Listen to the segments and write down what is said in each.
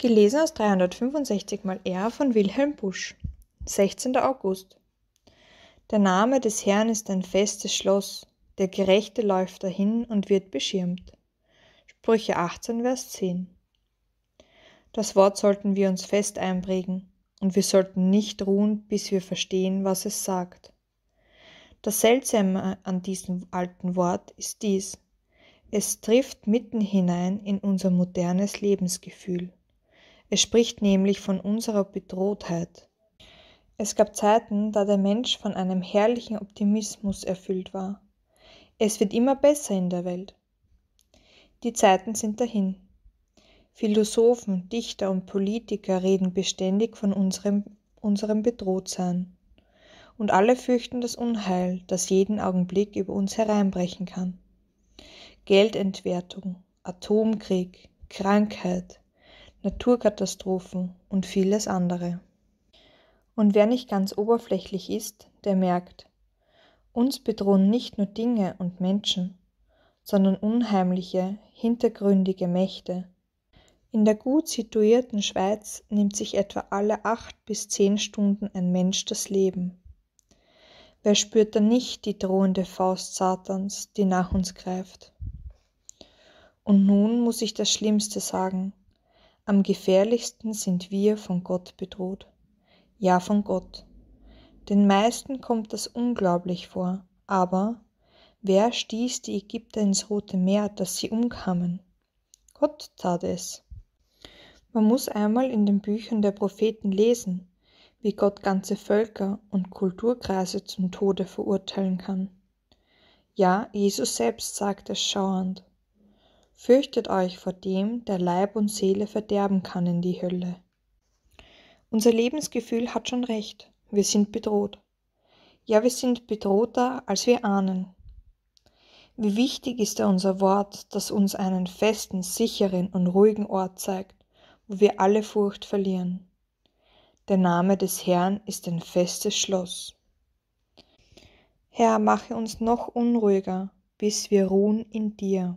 Gelesen aus 365 mal R von Wilhelm Busch. 16. August. Der Name des Herrn ist ein festes Schloss, der Gerechte läuft dahin und wird beschirmt. Sprüche 18, Vers 10. Das Wort sollten wir uns fest einprägen, und wir sollten nicht ruhen, bis wir verstehen, was es sagt. Das Seltsame an diesem alten Wort ist dies. Es trifft mitten hinein in unser modernes Lebensgefühl. Es spricht nämlich von unserer Bedrohtheit. Es gab Zeiten, da der Mensch von einem herrlichen Optimismus erfüllt war. Es wird immer besser in der Welt. Die Zeiten sind dahin. Philosophen, Dichter und Politiker reden beständig von unserem, unserem Bedrohtsein. Und alle fürchten das Unheil, das jeden Augenblick über uns hereinbrechen kann. Geldentwertung, Atomkrieg, Krankheit, Naturkatastrophen und vieles andere. Und wer nicht ganz oberflächlich ist, der merkt, uns bedrohen nicht nur Dinge und Menschen, sondern unheimliche, hintergründige Mächte. In der gut situierten Schweiz nimmt sich etwa alle acht bis zehn Stunden ein Mensch das Leben. Wer spürt da nicht die drohende Faust Satans, die nach uns greift? Und nun muss ich das Schlimmste sagen – am gefährlichsten sind wir von Gott bedroht. Ja, von Gott. Den meisten kommt das unglaublich vor, aber wer stieß die Ägypter ins Rote Meer, dass sie umkamen? Gott tat es. Man muss einmal in den Büchern der Propheten lesen, wie Gott ganze Völker und Kulturkreise zum Tode verurteilen kann. Ja, Jesus selbst sagt es schauernd. Fürchtet euch vor dem, der Leib und Seele verderben kann in die Hölle. Unser Lebensgefühl hat schon recht, wir sind bedroht. Ja, wir sind bedrohter, als wir ahnen. Wie wichtig ist da unser Wort, das uns einen festen, sicheren und ruhigen Ort zeigt, wo wir alle Furcht verlieren. Der Name des Herrn ist ein festes Schloss. Herr, mache uns noch unruhiger, bis wir ruhen in dir.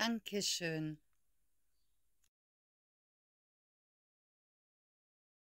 Dankeschön.